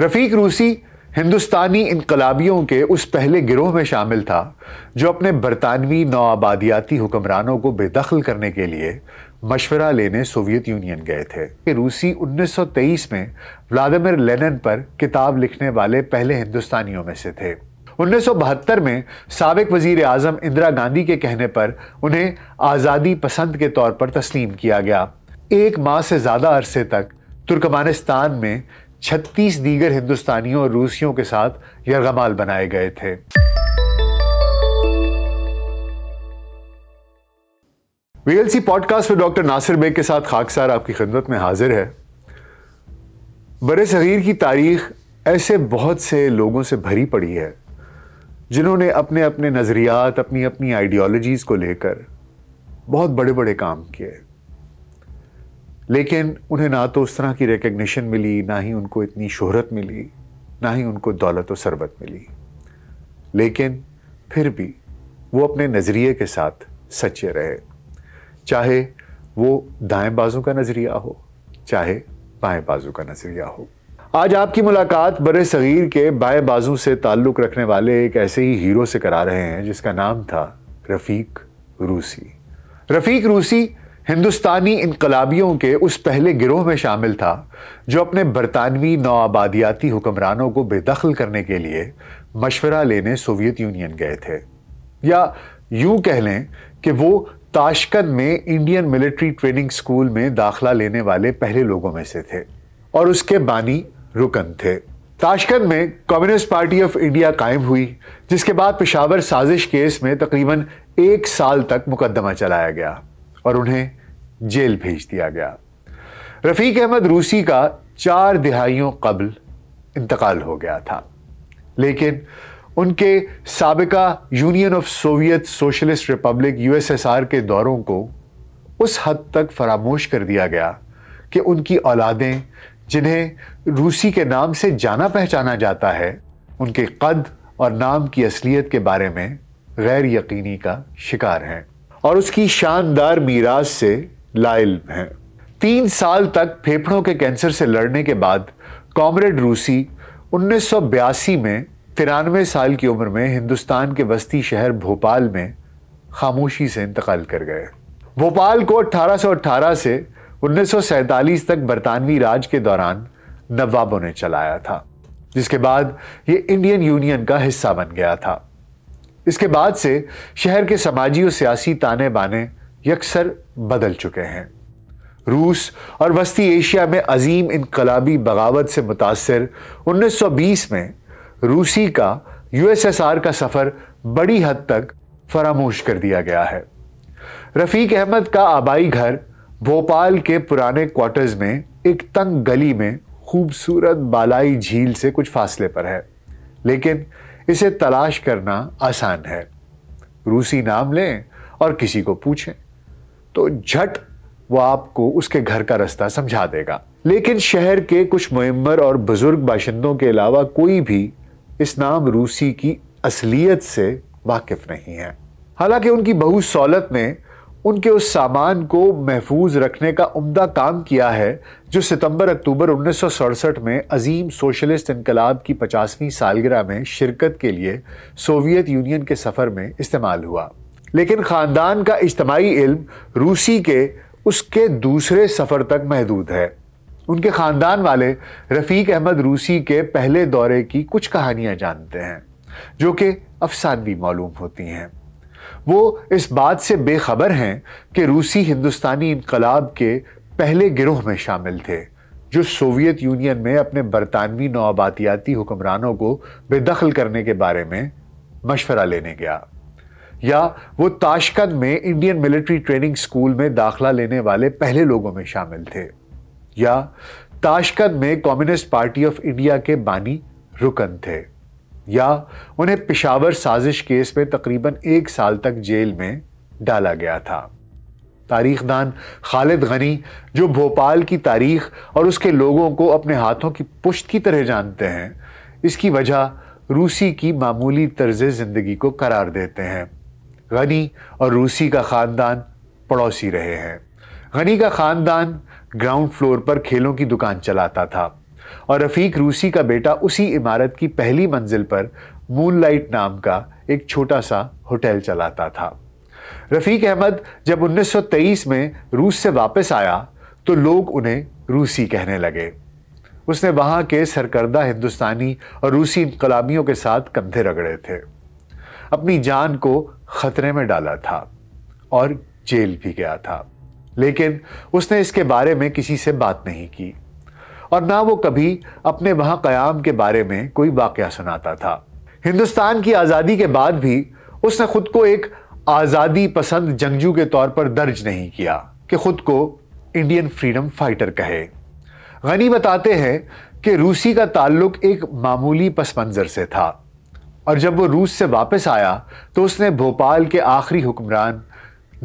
रफ़ीक रूसी हिंदुस्तानी इनकलाबियों के उस पहले गिरोह में शामिल था जो अपने बरतानवी नौआबादियाती हुक्मरानों को बेदखल करने के लिए मशवरा लेने सोवियत यूनियन गए थे रूसी 1923 में व्लादिमिर लेनिन पर किताब लिखने वाले पहले हिंदुस्तानियों में से थे 1972 में सबक वजीर अजम इंदिरा गांधी के कहने पर उन्हें आज़ादी पसंद के तौर पर तस्लीम किया गया एक माह से ज़्यादा अरसे तक तुर्कमानिस्तान में छत्तीस दीगर हिंदुस्तानियों और रूसियों के साथ यरगमाल बनाए गए थे वीएलसी पॉडकास्ट में डॉक्टर नासिर बेग के साथ खाकसार आपकी खिदमत में हाजिर है बड़े सग़ीर की तारीख ऐसे बहुत से लोगों से भरी पड़ी है जिन्होंने अपने अपने नज़रियात अपनी अपनी आइडियोलॉजीज़ को लेकर बहुत बड़े बड़े काम किए लेकिन उन्हें ना तो उस तरह की रिकग्निशन मिली ना ही उनको इतनी शोहरत मिली ना ही उनको दौलत और शरबत मिली लेकिन फिर भी वो अपने नज़रिए के साथ सच्चे रहे चाहे वो दाएं बाजू का नज़रिया हो चाहे बाएं बाजू का नज़रिया हो आज आपकी मुलाकात बड़े सगीर के बाएं बाजू से ताल्लुक़ रखने वाले एक ऐसे ही हीरो से करा रहे हैं जिसका नाम था रफ़ीक रूसी रफ़ीक रूसी हिंदुस्तानी इनकलाबियों के उस पहले गिरोह में शामिल था जो अपने बरतानवी नौआबादियाती हुक्मरानों को बेदखल करने के लिए मशवरा लेने सोवियत यूनियन गए थे या यूं कह लें कि वो ताशकन में इंडियन मिलिट्री ट्रेनिंग स्कूल में दाखला लेने वाले पहले लोगों में से थे और उसके बानी रुकन थे ताशकंद में कम्युनिस्ट पार्टी ऑफ इंडिया कायम हुई जिसके बाद पेशावर साजिश केस में तकरीबन एक साल तक मुकदमा चलाया गया और उन्हें जेल भेज दिया गया रफ़ीक अहमद रूसी का चार दिहाइयों कबल इंतकाल हो गया था लेकिन उनके सबका union of Soviet socialist republic USSR के दौरों को उस हद तक फरामोश कर दिया गया कि उनकी औलादें जिन्हें रूसी के नाम से जाना पहचाना जाता है उनके कद और नाम की असलियत के बारे में गैर यकीनी का शिकार हैं और उसकी शानदार मीराज से लाइल हैं तीन साल तक फेफड़ों के कैंसर से लड़ने के बाद कॉमरेड रूसी 1982 में तिरानवे साल की उम्र में हिंदुस्तान के वस्ती शहर भोपाल में खामोशी से इंतकाल कर गए भोपाल को 1818 से उन्नीस तक बरतानवी राज के दौरान नवाबों ने चलाया था जिसके बाद ये इंडियन यूनियन का हिस्सा बन गया था इसके बाद से शहर के समाजी और सियासी ताने बाने यकसर बदल चुके हैं रूस और वस्ती एशिया में अजीम इनकलाबी बगावत से मुतासर 1920 में रूसी का यूएसएसआर का सफ़र बड़ी हद तक फरामोश कर दिया गया है रफ़ीक अहमद का आबाई घर भोपाल के पुराने क्वार्टर्स में एक तंग गली में खूबसूरत बालाई झील से कुछ फासले पर है लेकिन इसे तलाश करना आसान है रूसी नाम लें और किसी को पूछें तो झट वो आपको उसके घर का रास्ता समझा देगा लेकिन शहर के कुछ मयम्बर और बुजुर्ग बाशिंदों के अलावा कोई भी इस नाम रूसी की असलियत से वाकिफ नहीं है हालांकि उनकी बहु सौलत ने उनके उस सामान को महफूज रखने का उम्दा काम किया है जो सितंबर अक्टूबर उन्नीस में अजीम सोशलिस्ट इनकलाब की पचासवीं सालगिरह में शिरकत के लिए सोवियत यूनियन के सफ़र में इस्तेमाल हुआ लेकिन ख़ानदान का इज्तमाही इल्म रूसी के उसके दूसरे सफ़र तक महदूद है उनके ख़ानदान वाले रफ़ीक अहमद रूसी के पहले दौरे की कुछ कहानियाँ जानते हैं जो कि अफसानवी मालूम होती हैं वो इस बात से बेखबर हैं कि रूसी हिंदुस्तानी इनकलाब के पहले गिरोह में शामिल थे जो सोवियत यूनियन में अपने बरतानवी नौबातियाती हुक्मरानों को बेदखल करने के बारे में मशवरा लेने गया या वो ताशकंद में इंडियन मिलिट्री ट्रेनिंग स्कूल में दाखला लेने वाले पहले लोगों में शामिल थे या ताशकंद में कम्युनिस्ट पार्टी ऑफ इंडिया के बानी रुकन थे या उन्हें पिशावर साजिश केस में तकरीबन एक साल तक जेल में डाला गया था तारीखदान खालिद गनी जो भोपाल की तारीख और उसके लोगों को अपने हाथों की पुश्त की तरह जानते हैं इसकी वजह रूसी की मामूली तर्ज ज़िंदगी को करार देते हैं गनी और रूसी का ख़ानदान पड़ोसी रहे हैं गनी का ख़ानदान ग्राउंड फ्लोर पर खेलों की दुकान चलाता था और रफ़ीक रूसी का बेटा उसी इमारत की पहली मंजिल पर मूनलाइट नाम का एक छोटा सा होटल चलाता था रफ़ीक अहमद जब 1923 में रूस से वापस आया तो लोग उन्हें रूसी कहने लगे उसने वहाँ के सरकर्दा हिंदुस्तानी और रूसी इनकलामियों के साथ कंधे रगड़े थे अपनी जान को खतरे में डाला था और जेल भी गया था लेकिन उसने इसके बारे में किसी से बात नहीं की और ना वो कभी अपने वहां क़याम के बारे में कोई वाक्य सुनाता था हिंदुस्तान की आज़ादी के बाद भी उसने ख़ुद को एक आज़ादी पसंद जंगजू के तौर पर दर्ज नहीं किया कि ख़ुद को इंडियन फ्रीडम फाइटर कहे गनी बताते हैं कि रूसी का ताल्लुक एक मामूली पस मंज़र से था और जब वो रूस से वापस आया तो उसने भोपाल के आखिरी हुक्मरान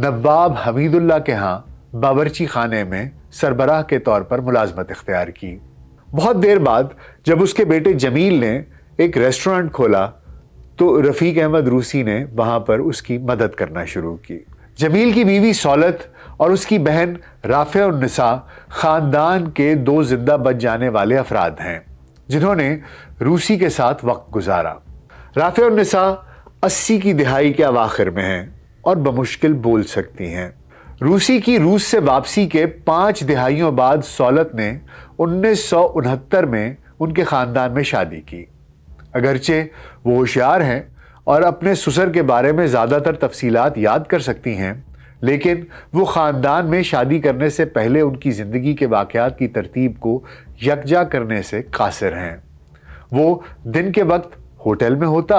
नवाब हमीदुल्ला के यहाँ बावरची खाने में सरबराह के तौर पर मुलाजमत इख्तियार की बहुत देर बाद जब उसके बेटे जमील ने एक रेस्टोरेंट खोला तो रफ़ीक अहमद रूसी ने वहाँ पर उसकी मदद करना शुरू की जमील की बीवी सौलत और उसकी बहन राफ़िया ख़ानदान के दो जिंदा बच जाने वाले अफराद हैं जिन्होंने रूसी के साथ वक्त गुजारा राफ़ निसा अस्सी की दिहाई के अवाखिर में हैं और बमुश्किल बोल सकती हैं रूसी की रूस से वापसी के पाँच दिहाइयों बाद सौलत ने उन्नीस में उनके ख़ानदान में शादी की अगरचे वो होशियार हैं और अपने ससुर के बारे में ज़्यादातर तफसीलात याद कर सकती हैं लेकिन वो ख़ानदान में शादी करने से पहले उनकी ज़िंदगी के वाक़ात की तरतीब को यकजा करने से कासिर हैं वो दिन के वक्त होटल में होता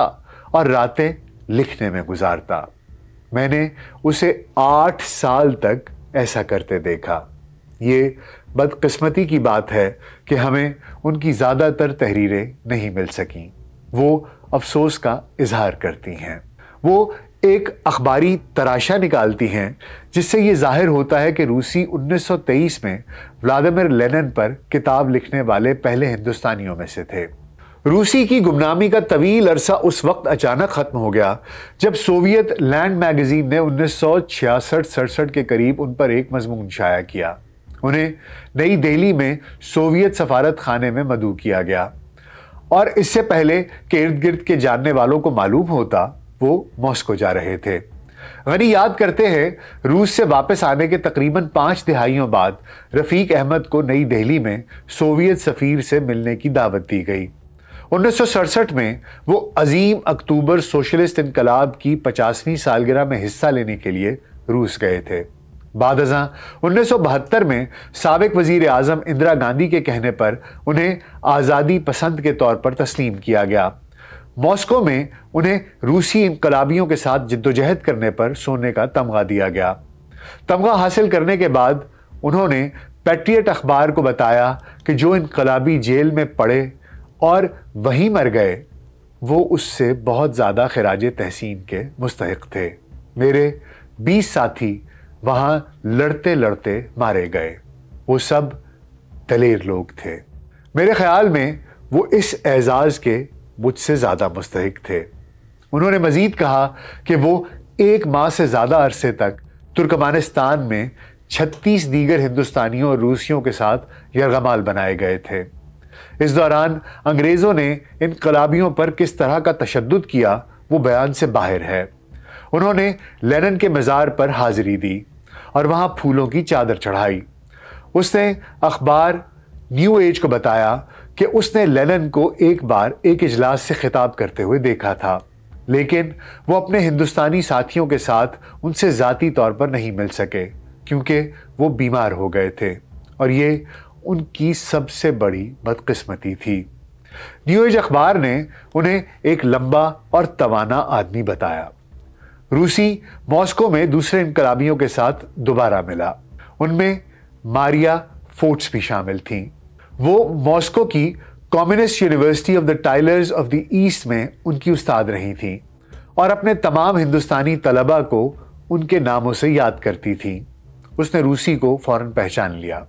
और रातें लिखने में गुजारता मैंने उसे आठ साल तक ऐसा करते देखा ये बदकिस्मती की बात है कि हमें उनकी ज़्यादातर तहरीरें नहीं मिल सकें वो अफसोस का इजहार करती हैं वो एक अखबारी तराशा निकालती हैं जिससे ये जाहिर होता है कि रूसी 1923 में व्लादिमिर लेनिन पर किताब लिखने वाले पहले हिंदुस्तानियों में से थे रूसी की गुमनामी का तवील अरसा उस वक्त अचानक ख़त्म हो गया जब सोवियत लैंड मैगज़ीन ने उन्नीस सौ छियासठ सड़सठ के करीब उन पर एक मजमून शाया किया उन्हें नई दिल्ली में सोवियत सफारत खाने में मदू किया गया और इससे पहले के इर्द गिर्द के जानने वालों को मालूम होता वो मॉस्को जा रहे थे गनी याद करते हैं रूस से वापस आने के तकरीबन पाँच दिहाइयों बाद रफ़ीक अहमद को नई दिल्ली में सोवियत सफ़ीर से मिलने की दावत दी गई उन्नीस में वो अजीम अक्टूबर सोशलिस्ट इनकलाब की पचासवीं सालगिरह में हिस्सा लेने के लिए रूस गए थे बाद हजा उन्नीस में सबक वजीर आजम इंदिरा गांधी के कहने पर उन्हें आज़ादी पसंद के तौर पर तस्लीम किया गया मॉस्को में उन्हें रूसी इनकलाबियों के साथ जद्दोजहद करने पर सोने का तमगा दिया गया तमगा हासिल करने के बाद उन्होंने पैट्रियट अखबार को बताया कि जो इनकलाबी जेल में पड़े और वहीं मर गए वो उससे बहुत ज़्यादा खराज तहसीन के मुस्तक थे मेरे बीस साथी वहाँ लड़ते लड़ते मारे गए वो सब दलेर लोग थे मेरे ख्याल में वो इस एज़ाज़ के मुझसे ज़्यादा मुस्तक थे उन्होंने मज़ीद कहा कि वो एक माह से ज़्यादा अरसे तक तुर्कमानिस्तान में छत्तीस दीगर हिंदुस्तानियों और रूसियों के साथ यरगमाल बनाए गए थे इस दौरान अंग्रेज़ों ने इन कलाबियों पर किस तरह का तशद किया वो बयान से बाहर है उन्होंने लेनन के मज़ार पर हाजिरी दी और वहाँ फूलों की चादर चढ़ाई उसने अखबार न्यू एज को बताया कि उसने लेनन को एक बार एक इजलास से खिताब करते हुए देखा था लेकिन वो अपने हिंदुस्तानी साथियों के साथ उनसे ज़ाती तौर पर नहीं मिल सके क्योंकि वो बीमार हो गए थे और ये उनकी सबसे बड़ी बदकिस्मती थी न्यूज अखबार ने उन्हें एक लंबा और तवाना आदमी बताया रूसी मॉस्को में दूसरे इनकलाबियों के साथ दोबारा मिला उनमें मारिया फोर्ट्स भी शामिल थी वो मॉस्को की communist university of the toilers of the east में उनकी उस्ताद रही थी और अपने तमाम हिंदुस्तानी तलबा को उनके नामों से याद करती थी उसने रूसी को फौरन पहचान लिया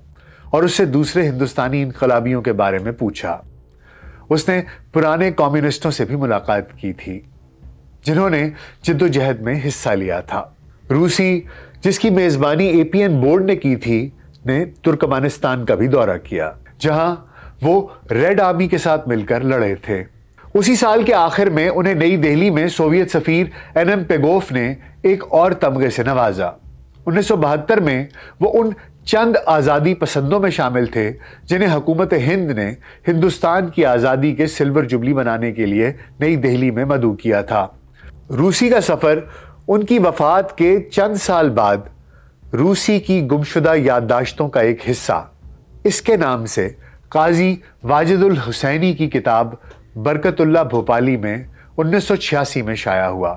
और उससे दूसरे हिंदुस्तानी इनकलाबियों के बारे में पूछा उसने पुराने कम्युनिस्टों से भी मुलाकात की थी जिन्होंने जिद्दोजहद में हिस्सा लिया था रूसी जिसकी मेज़बानी एपीएन बोर्ड ने की थी ने तुर्कमानिस्तान का भी दौरा किया जहां वो रेड आर्मी के साथ मिलकर लड़े थे उसी साल के आखिर में उन्हें नई दिल्ली में सोवियत सफ़ीर एन एम पेगोफ ने एक और तमगे से नवाजा उन्नीस में वो उन चंद आज़ादी पसंदों में शामिल थे जिन्हें हकूमत हिंद ने हिंदुस्तान की आज़ादी के सिल्वर जुबली बनाने के लिए नई दिल्ली में मदू किया था रूसी का सफ़र उनकी वफात के चंद साल बाद रूसी की गुमशुदा याददाश्तों का एक हिस्सा इसके नाम से काजी वाजिदुल हुसैनी की किताब बरकतुल्ला भोपाली में 1986 में शाया हुआ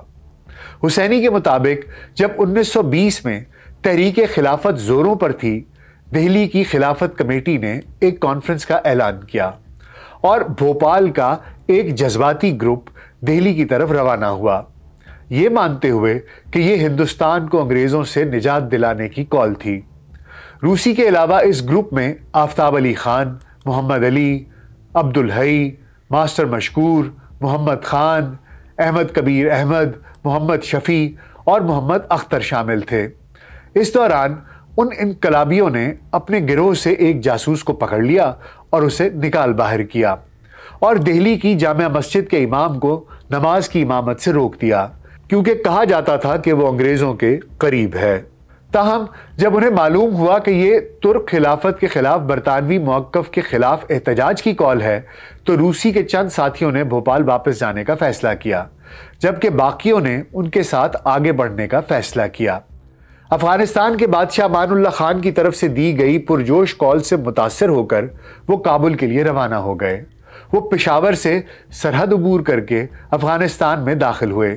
हुसैनी के मुताबिक जब 1920 में तहरीक खिलाफत ज़ोरों पर थी दिल्ली की खिलाफत कमेटी ने एक कॉन्फ्रेंस का ऐलान किया और भोपाल का एक जज्बाती ग्रुप दिल्ली की तरफ रवाना हुआ ये मानते हुए कि यह हिंदुस्तान को अंग्रेज़ों से निजात दिलाने की कॉल थी रूसी के अलावा इस ग्रुप में आफ्ताब अली ख़ान मोहम्मद अली अब्दुल हई मास्टर मशकूर मोहम्मद ख़ान अहमद कबीर अहमद मोहम्मद शफ़ी और मोहम्मद अख्तर शामिल थे इस दौरान उन इनकलाबियों ने अपने गिरोह से एक जासूस को पकड़ लिया और उसे निकाल बाहर किया और दिल्ली की जामा मस्जिद के इमाम को नमाज की इमामत से रोक दिया क्योंकि कहा जाता था कि वो अंग्रेज़ों के करीब है ताहम जब उन्हें मालूम हुआ कि ये तुर्क खिलाफत के ख़िलाफ़ बरतानवी मौकफ के ख़िलाफ़ एहतजाज की कॉल है तो रूसी के चंद साथियों ने भोपाल वापस जाने का फ़ैसला किया जबकि बाकियों ने उनके साथ आगे बढ़ने का फ़ैसला किया अफगानिस्तान के बादशाह मानुल्ला खान की तरफ से दी गई पुरजोश कॉल से मुतासर होकर वो काबुल के लिए रवाना हो गए वो पिशावर से सरहद अबूर करके अफगानिस्तान में दाखिल हुए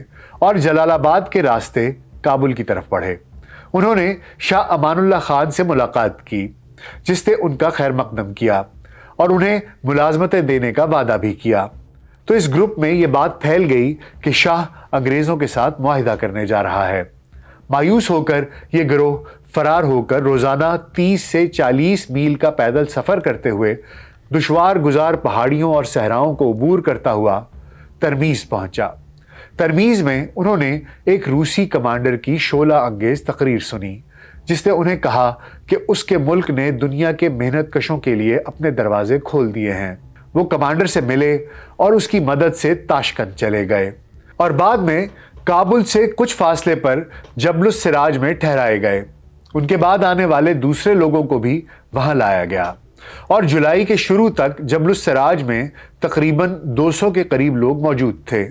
और जलालाबाद के रास्ते काबुल की तरफ बढ़े उन्होंने शाह अमानुल्ला खान से मुलाकात की जिसने उनका खैर मकदम किया और उन्हें मुलाजमतें देने का वादा भी किया तो इस ग्रुप में ये बात फैल गई कि शाह अंग्रेज़ों के साथ माहिदा करने जा रहा है मायूस होकर ये गिरोह फरार होकर रोज़ाना 30 से 40 मील का पैदल सफ़र करते हुए दुशवार गुजार पहाड़ियों और सहराओं को अबूर करता हुआ तरमीज़ पहुंचा। तरमीज़ में उन्होंने एक रूसी कमांडर की शोला अंगेज़ तकरीर सुनी जिसने उन्हें कहा कि उसके मुल्क ने दुनिया के मेहनत कशों के लिए अपने दरवाजे खोल दिए हैं वो कमांडर से मिले और उसकी मदद से ताशकंद चले गए और बाद में काबुल से कुछ फासले पर जबलुस सिराज में ठहराए गए उनके बाद आने वाले दूसरे लोगों को भी वहां लाया गया और जुलाई के शुरू तक जबलुस सिराज में तकरीबन 200 के करीब लोग मौजूद थे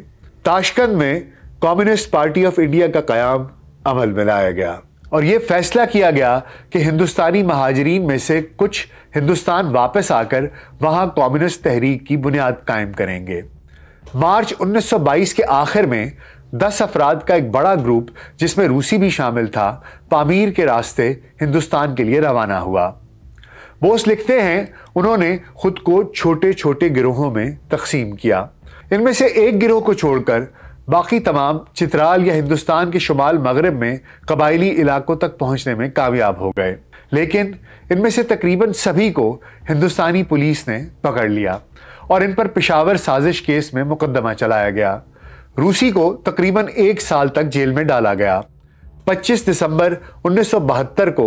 ताशकंद में कम्युनिस्ट पार्टी ऑफ इंडिया का क़्याम अमल में लाया गया और यह फैसला किया गया कि हिंदुस्तानी महाजरीन में से कुछ हिंदुस्तान वापस आकर वहां कम्युनिस्ट तहरीक की बुनियाद कायम करेंगे मार्च 1922 के आखिर में दस अफराद का एक बड़ा ग्रुप जिसमें रूसी भी शामिल था पामीर के रास्ते हिंदुस्तान के लिए रवाना हुआ बोस लिखते हैं उन्होंने खुद को छोटे छोटे गिरोहों में तकसीम किया इनमें से एक गिरोह को छोड़कर बाकी तमाम चित्राल या हिंदुस्तान के शुमाल मगरब में कबायली इलाकों तक पहुंचने में कामयाब हो गए लेकिन इनमें से तकरीबन सभी को हिंदुस्तानी पुलिस ने पकड़ लिया और इन पर पिशावर साजिश केस में मुकदमा चलाया गया रूसी को तकरीबन एक साल तक जेल में डाला गया 25 दिसंबर 1972 को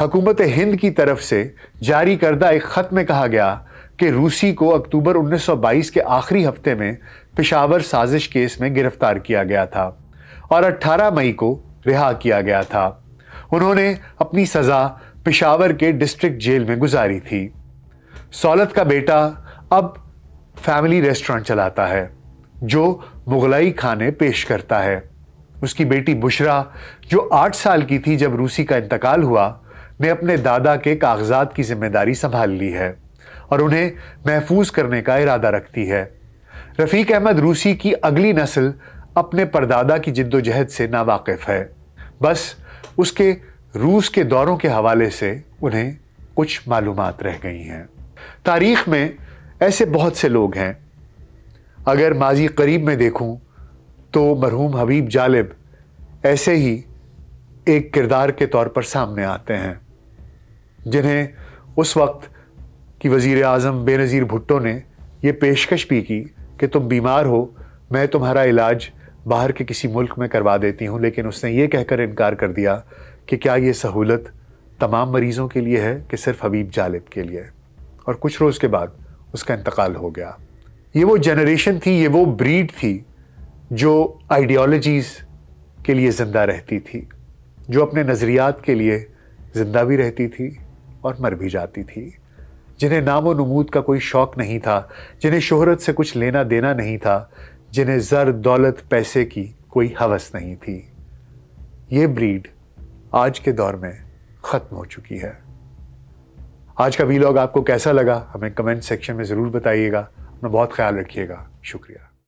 हकूमत हिंद की तरफ से जारी करदा एक ख़त में कहा गया कि रूसी को अक्टूबर 1922 के आखिरी हफ्ते में पिशावर साजिश केस में गिरफ्तार किया गया था और 18 मई को रिहा किया गया था उन्होंने अपनी सज़ा पिशावर के डिस्ट्रिक्ट जेल में गुजारी थी सौलत का बेटा अब फैमिली रेस्टोरेंट चलाता है जो मुगलई खाने पेश करता है उसकी बेटी बुशरा जो आठ साल की थी जब रूसी का इंतकाल हुआ ने अपने दादा के कागजात की जिम्मेदारी संभाल ली है और उन्हें महफूज करने का इरादा रखती है रफ़ीक अहमद रूसी की अगली नस्ल अपने परदादा की जिद्दोजहद से नावाकिफ़ है बस उसके रूस के दौरों के हवाले से उन्हें कुछ मालूम रह गई हैं तारीख़ में ऐसे बहुत से लोग हैं अगर माजी करीब में देखूं तो मरहूम हबीब जालिब ऐसे ही एक किरदार के तौर पर सामने आते हैं जिन्हें उस वक्त की वज़ी अजम बेनज़ीर भुट्टो ने यह पेशकश भी की कि तुम बीमार हो मैं तुम्हारा इलाज बाहर के किसी मुल्क में करवा देती हूँ लेकिन उसने ये कहकर इनकार कर दिया कि क्या ये सहूलत तमाम मरीज़ों के लिए है कि सिर्फ हबीब जालिब के लिए और कुछ रोज़ के बाद उसका इंतकाल हो गया ये वो जनरेशन थी ये वो ब्रीड थी जो आइडियोलॉजीज़ के लिए ज़िंदा रहती थी जो अपने नज़रियात के लिए ज़िंदा भी रहती थी और मर भी जाती थी जिन्हें नाम व नमूद का कोई शौक़ नहीं था जिन्हें शोहरत से कुछ लेना देना नहीं था जिन्हें ज़र दौलत पैसे की कोई हवस नहीं थी ये ब्रीड आज के दौर में ख़त्म हो चुकी है आज का वीलॉग आपको कैसा लगा हमें कमेंट सेक्शन में ज़रूर बताइएगा अपना बहुत ख्याल रखिएगा शुक्रिया